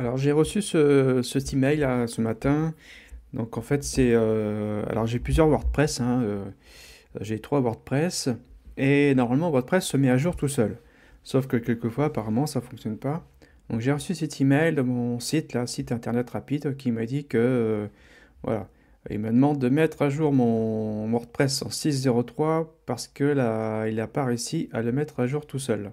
Alors j'ai reçu ce, cet email là, ce matin. Donc en fait c'est... Euh, alors j'ai plusieurs WordPress. Hein, euh, j'ai trois WordPress. Et normalement WordPress se met à jour tout seul. Sauf que quelquefois apparemment ça ne fonctionne pas. Donc j'ai reçu cet email de mon site, site internet rapide, qui m'a dit que... Euh, voilà. Il me demande de mettre à jour mon WordPress en 6.03 parce que là, il n'a pas réussi à le mettre à jour tout seul.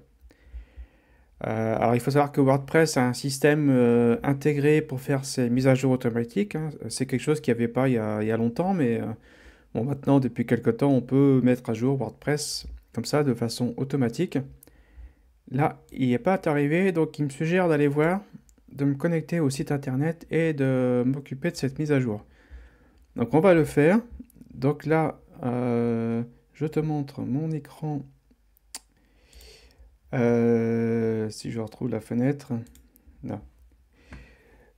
Euh, alors il faut savoir que WordPress a un système euh, intégré pour faire ses mises à jour automatiques. Hein. C'est quelque chose qu'il n'y avait pas il y, a, longtemps, mais euh, bon, maintenant depuis quelques temps on peut mettre à jour WordPress comme ça de façon automatique. Là il n'est pas arrivé, donc il me suggère d'aller voir, de me connecter au site internet et de m'occuper de cette mise à jour. Donc on va le faire. Donc là je te montre mon écran euh, si je retrouve la fenêtre.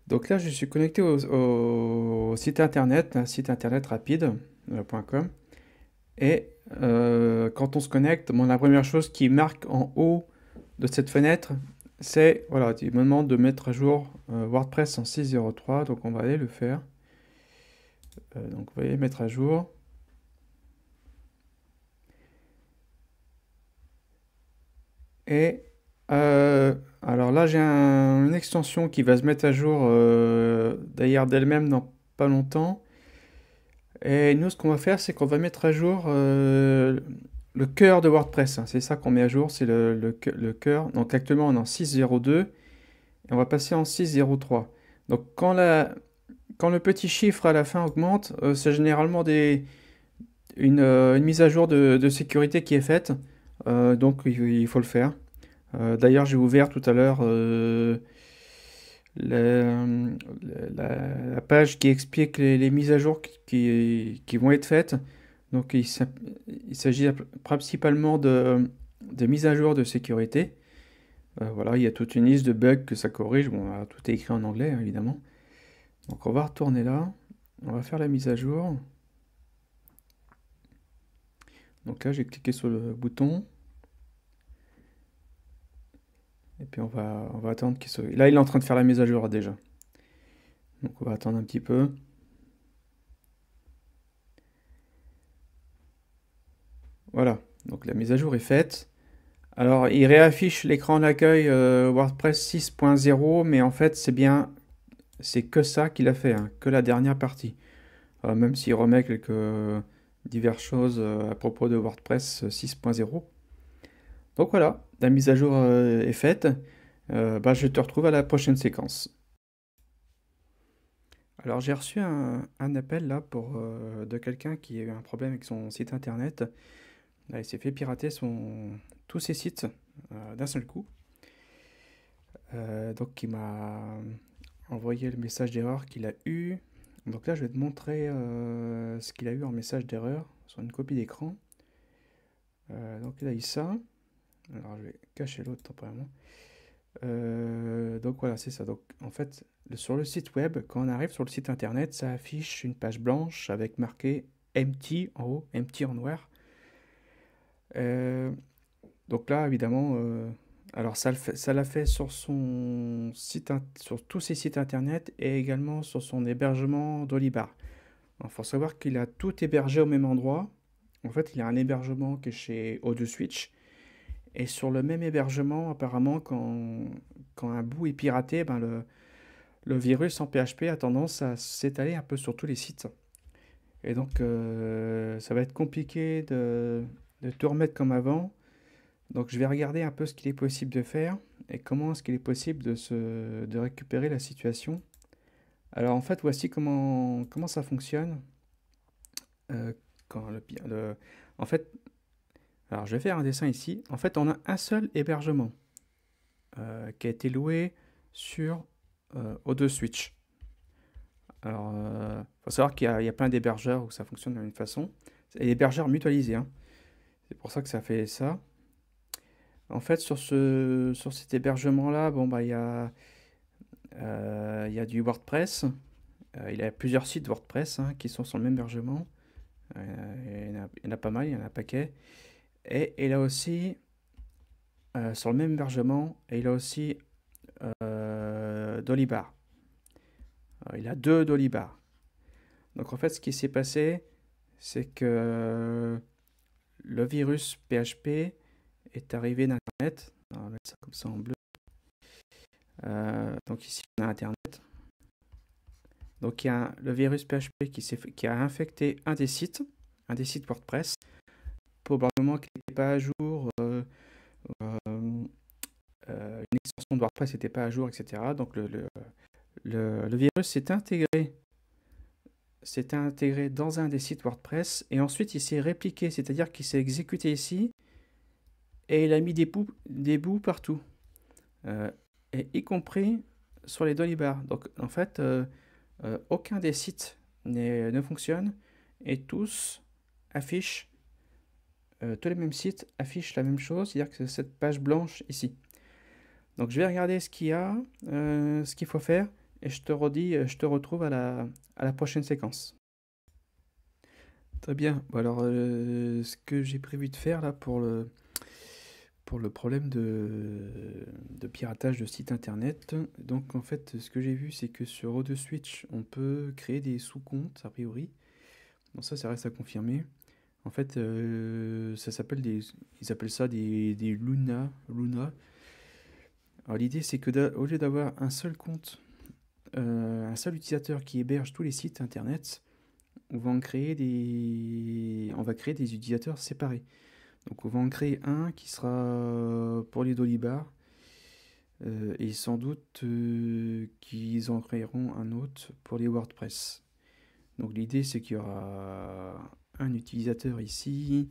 Donc là, je suis connecté au, site internet, un site internet rapide.com. Euh, Et euh, quand on se connecte, la première chose qui marque en haut de cette fenêtre, c'est voilà, il me demande de mettre à jour WordPress en 6.03. Donc on va aller le faire. donc vous voyez, mettre à jour. Et euh, alors là, j'ai une extension qui va se mettre à jour d'ailleurs d'elle-même dans pas longtemps. Et nous, ce qu'on va faire, c'est qu'on va mettre à jour euh, le cœur de WordPress. Hein. C'est ça qu'on met à jour, c'est le, cœur. Donc actuellement, on est en 6.02 et on va passer en 6.03. Donc quand, le petit chiffre à la fin augmente, euh, c'est généralement une, mise à jour de sécurité qui est faite. Euh, donc il faut le faire. Euh, d'ailleurs, j'ai ouvert tout à l'heure euh, la, page qui explique les, mises à jour qui, vont être faites. Donc il, s'agit principalement de, mises à jour de sécurité. voilà, il y a toute une liste de bugs que ça corrige. Bon, tout est écrit en anglais, hein, évidemment. Donc on va retourner là. On va faire la mise à jour. Donc là, j'ai cliqué sur le bouton. Et puis on va, on va attendre qu'il soit... Là, il est en train de faire la mise à jour déjà. Donc on va attendre un petit peu. Voilà, donc la mise à jour est faite. Alors, il réaffiche l'écran d'accueil euh, WordPress 6.0, mais en fait, c'est bien, c'est que ça qu'il a fait, hein, que la dernière partie. Euh, même s'il remet quelques diverses choses euh, à propos de WordPress 6.0. Euh, donc voilà, la mise à jour euh, est faite. Bah, je te retrouve à la prochaine séquence. Alors j'ai reçu un, appel là pour, de quelqu'un qui a eu un problème avec son site internet. il s'est fait pirater son, tous ses sites d'un seul coup. donc il m'a envoyé le message d'erreur qu'il a eu. Donc là, je vais te montrer euh, ce qu'il a eu en message d'erreur sur une copie d'écran. Euh, donc il a eu ça. Alors je vais cacher l'autre temporairement. Euh, donc voilà, c'est ça. Donc en fait, sur le site web, quand on arrive sur le site internet, ça affiche une page blanche avec marqué empty en haut, empty en noir. Euh, donc là, évidemment, alors ça, l'a fait sur, son site, sur tous ses sites internet et également sur son hébergement d'Olibar. Il faut savoir qu'il a tout hébergé au même endroit. En fait, il y a un hébergement qui est chez o Switch. Et sur le même hébergement, apparemment, quand, un bout est piraté, eh ben, le, virus en PHP a tendance à s'étaler un peu sur tous les sites. Et donc, euh, ça va être compliqué de, de tout remettre comme avant donc je vais regarder un peu ce qu'il est possible de faire et comment est-ce qu'il est possible de, se, récupérer la situation. Alors en fait, voici comment, comment ça fonctionne. Euh, en fait, alors je vais faire un dessin ici. En fait, on a un seul hébergement euh, qui a été loué sur euh, O2 Switch. Alors, il euh, faut savoir qu'il y, a plein d'hébergeurs où ça fonctionne de la même façon. C'est hébergeurs mutualisés. Hein. C'est pour ça que ça fait ça. En fait, sur, ce, sur cet hébergement-là, bon, bah, il y, a, euh, il y du WordPress. Euh, il y a plusieurs sites WordPress hein, qui sont sur le même hébergement. Euh, il, y en a pas mal, il y en a un paquet. Et il a aussi, sur le même hébergement, il il a aussi Dolibar. il a deux Dolibar. Donc en fait, ce qui s'est passé, c'est que le virus PHP est arrivé d'Internet. On va mettre ça comme ça en bleu. Euh, donc ici, on a Internet. Donc il y a le virus PHP qui, qui a infecté un des sites, un des sites WordPress. Probablement qu'il n'était pas à jour, euh, euh, une extension de WordPress n'était pas à jour, etc. Donc le, virus s'est intégré s'est intégré dans un des sites WordPress et ensuite il s'est répliqué, c'est-à-dire qu'il s'est exécuté ici et il a mis des, bouts, des bouts partout, euh, et y compris sur les dolibars. Donc en fait, euh, euh, aucun des sites ne fonctionne et tous affichent, tous les mêmes sites affichent la même chose, c'est-à-dire que c'est cette page blanche ici. Donc je vais regarder ce qu'il y a, ce qu'il faut faire, et je te redis, je te retrouve à la, à la prochaine séquence. Très bien, bon, alors ce que j'ai prévu de faire là pour le, pour le problème de, piratage de sites internet. Donc en fait, ce que j'ai vu, c'est que sur o Switch, on peut créer des sous-comptes, a priori. Donc ça, ça reste à confirmer. En fait, euh, ça s'appelle des, ils appellent ça des, des Luna. Luna. Alors l'idée, c'est que au lieu d'avoir un seul compte, euh, un seul utilisateur qui héberge tous les sites internet, on va en créer des, on va créer des utilisateurs séparés. Donc on va en créer un qui sera euh, pour les Dolibars euh, et sans doute euh, qu'ils en créeront un autre pour les WordPress. Donc l'idée c'est qu'il y aura un utilisateur ici.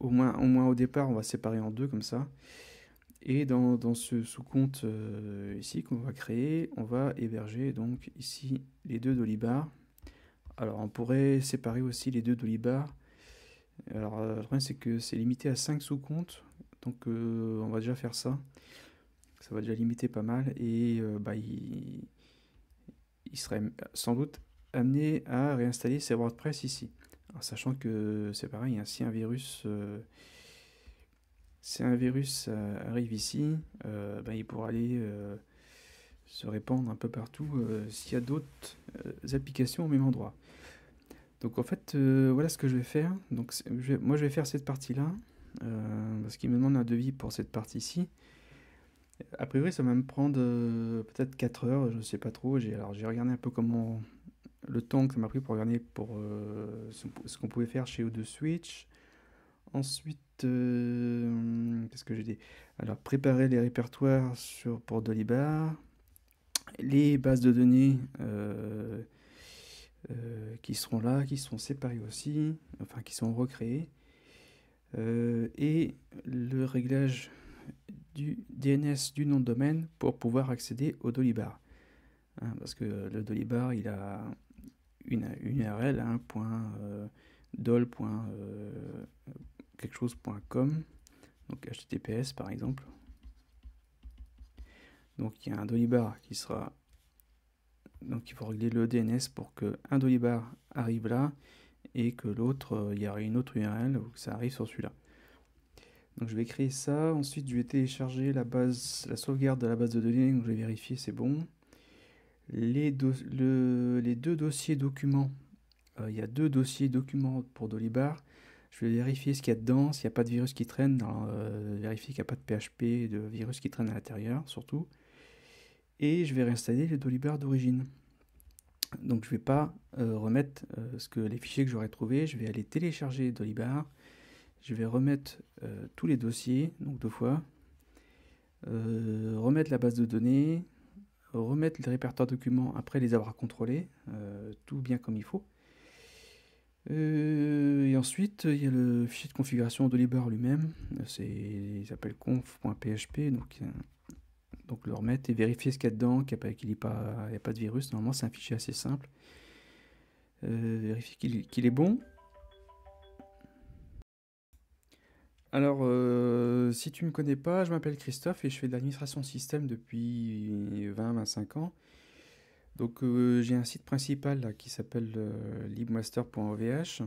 Au moins, au moins au départ on va séparer en deux comme ça. Et dans, ce sous-compte ici qu'on va créer, on va héberger donc ici les deux Dolibars. Alors on pourrait séparer aussi les deux Dolibars alors, euh, le problème, c'est que c'est limité à 5 sous-comptes. Donc, euh, on va déjà faire ça. Ça va déjà limiter pas mal. Et euh, bah, il, serait sans doute amené à réinstaller ses WordPress ici. sachant que c'est pareil, hein, si un virus, un virus arrive ici, bah, il pourra aller se répandre un peu partout s'il y a d'autres applications au même endroit. Donc en fait, euh, voilà ce que je vais faire. Donc moi je vais faire cette partie-là, euh, parce qu'il me demande un devis pour cette partie-ci. A priori, ça va me prendre euh, peut-être 4 heures, je ne sais pas trop. Alors j'ai regardé un peu comment le temps que ça m'a pris pour regarder pour ce, qu'on pouvait faire chez O2 Switch. Ensuite, qu'est-ce que j'ai dit Alors préparer les répertoires sur, pour Dolibar, les bases de données euh, qui seront là, qui seront séparés aussi, enfin qui sont recréés. Euh, et le réglage du DNS du nom de domaine pour pouvoir accéder au Dolibar. Hein, parce que le Dolibar, il a une, URL, hein, point, euh, dol. Point, quelque chose point donc HTTPS par exemple. Donc il y a un Dolibar qui sera donc il faut régler le DNS pour que un Dolibar arrive là et que l'autre, euh, il y aurait une autre URL ou que ça arrive sur celui-là. Donc je vais créer ça. Ensuite, je vais télécharger la base, la sauvegarde de la base de données. Donc je vais vérifier, c'est bon. Les, deux dossiers documents. Euh, il y a deux dossiers documents pour Dolibar. Je vais vérifier ce qu'il y a dedans, s'il n'y a pas de virus qui traîne, euh, vérifier qu'il n'y a pas de PHP, de virus qui traîne à l'intérieur surtout et je vais réinstaller le dolibar d'origine. Donc je ne vais pas euh, remettre euh, ce que les fichiers que j'aurais trouvés, je vais aller télécharger Dolibar, je vais remettre euh, tous les dossiers, donc deux fois, remettre la base de données, remettre les répertoires documents après les avoir contrôlés, tout bien comme il faut. et ensuite, il y a le fichier de configuration Dolibar lui-même, il s'appelle conf.php, donc donc le remettre et vérifier ce qu'il y a dedans, qu'il n'y a, pas de virus. Normalement, c'est un fichier assez simple. Euh, vérifier qu'il est bon. Alors, euh, si tu ne me connais pas, je m'appelle Christophe et je fais de l'administration système depuis 20-25 ans. Donc, euh, j'ai un site principal qui s'appelle euh, libmaster.ovh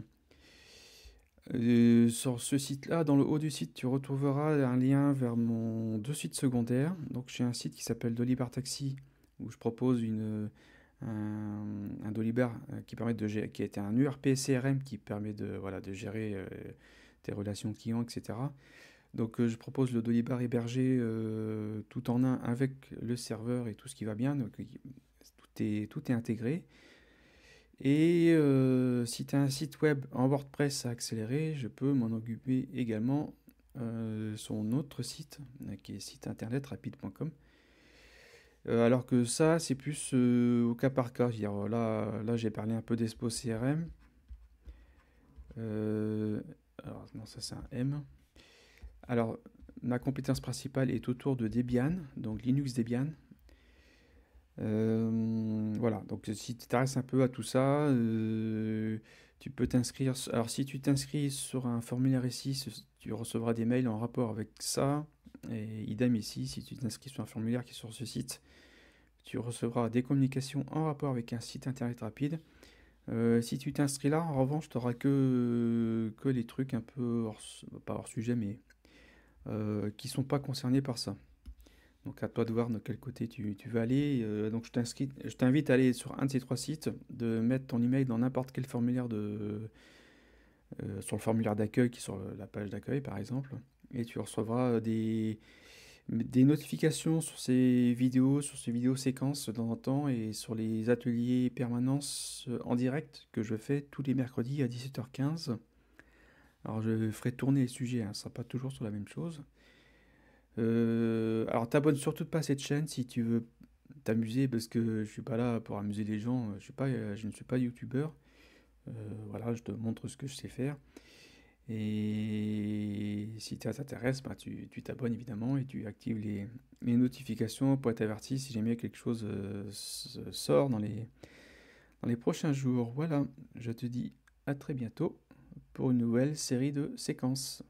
sur ce site-là, dans le haut du site, tu retrouveras un lien vers mon deux sites secondaires. Donc j'ai un site qui s'appelle Dolibar Taxi où je propose une, un, Dolibar euh, qui permet de qui est un URP CRM qui permet de voilà de gérer euh, tes relations clients, etc. Donc euh, je propose le Dolibar hébergé tout en un avec le serveur et tout ce qui va bien. Donc tout est tout est intégré. Et euh, si tu as un site web en WordPress à accélérer, je peux m'en occuper également euh, son autre site, euh, qui est site internet euh, alors que ça, c'est plus au cas par cas. là, là j'ai parlé un peu d'Espo CRM. alors, non, ça c'est un M. Alors, ma compétence principale est autour de Debian, donc Linux Debian. Euh, voilà, donc si tu t'intéresses un peu à tout ça, euh, tu peux t'inscrire. Alors si tu t'inscris sur un formulaire ici, tu recevras des mails en rapport avec ça. Et idem ici, si tu t'inscris sur un formulaire qui est sur ce site, tu recevras des communications en rapport avec un site internet rapide. Euh, si tu t'inscris là, en revanche, tu n'auras que, que les trucs un peu hors, sujet, mais qui sont pas concernés par ça. Donc à toi de voir de quel côté tu, tu veux aller. Euh, donc je t'invite à aller sur un de ces trois sites, de mettre ton email dans n'importe quel formulaire de euh, sur le formulaire d'accueil qui est sur la page d'accueil par exemple, et tu recevras euh, des, notifications sur ces vidéos, sur ces vidéos séquences de temps en temps et sur les ateliers permanence en direct que je fais tous les mercredis à 17h15. Alors je ferai tourner les sujets, hein, ce ne sera pas toujours sur la même chose. Euh, alors t'abonnes surtout pas à cette chaîne si tu veux t'amuser parce que je suis pas là pour amuser les gens. Je suis pas, je ne suis pas youtubeur. Euh, voilà, je te montre ce que je sais faire. Et si ça t'intéresse, bah, tu t'abonnes évidemment et tu actives les, notifications pour être averti si jamais quelque chose sort dans les, dans les prochains jours. Voilà, je te dis à très bientôt pour une nouvelle série de séquences.